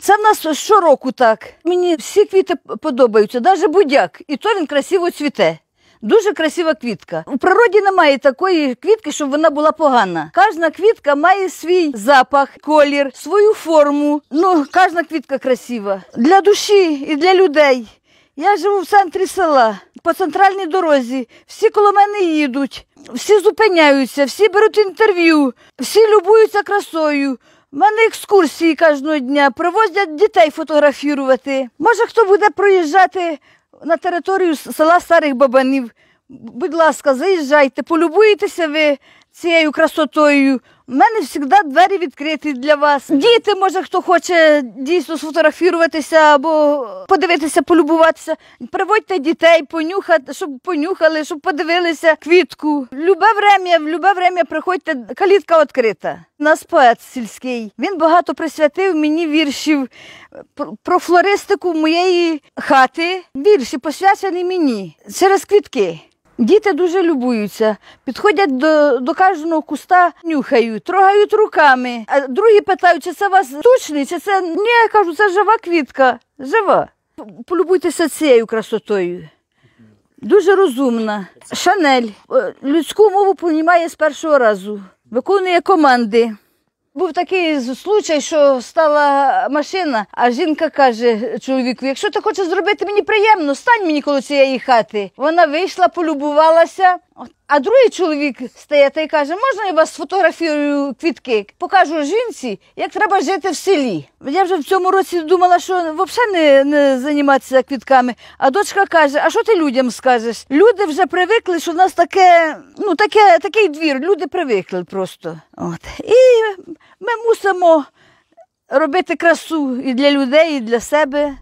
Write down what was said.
Це в нас щороку так. Мені всі квіти подобаються, навіть будяк, і то він красиво цвіте. Дуже красива квітка. У природі немає такої квітки, щоб вона була погана. Кожна квітка має свій запах, колір, свою форму. Ну, кожна квітка красива для душі і для людей. Я живу в центрі села, по центральній дорозі. Всі коло мене їдуть, всі зупиняються, всі беруть інтерв'ю, всі любуються красою. У мене екскурсії кожного дня, привозять дітей фотографувати. Може, хто буде проїжджати на територію села Старих Бабанів. Будь ласка, заїжджайте, полюбуєтеся ви цією красотою. У мене завжди двері відкриті для вас. Діти, може, хто хоче дійсно сфотографіруватися або подивитися, полюбуватися. Приводьте дітей, понюхати, щоб понюхали, щоб подивилися квітку. Любе врем'я, в любе врем'я приходьте, калітка відкрита. Нас поет сільський. Він багато присвятив мені віршів про флористику моєї хати. Вірші посвячені мені через квітки. Діти дуже любуються, підходять до до кожного куста, нюхають, трогають руками. А другі питають, чи це у вас штучний, чи це ні, я кажу, це жива квітка, жива. Полюбуйтеся цією красотою. Дуже розумна. Шанель е, людську мову понімає з першого разу, виконує команди. Був такий случай, що стала машина, а жінка каже чоловіку: якщо ти хочеш зробити мені приємно, стань мені коло цієї хати. Вона вийшла, полюбувалася. От а другий чоловік стає та й каже, можна я вас сфотографію квітки, покажу жінці, як треба жити в селі. Я вже в цьому році думала, що взагалі не, не займатися квітками. А дочка каже, а що ти людям скажеш? Люди вже привикли, що в нас таке, ну таке, такий двір, люди привикли просто. От. І ми мусимо робити красу і для людей, і для себе.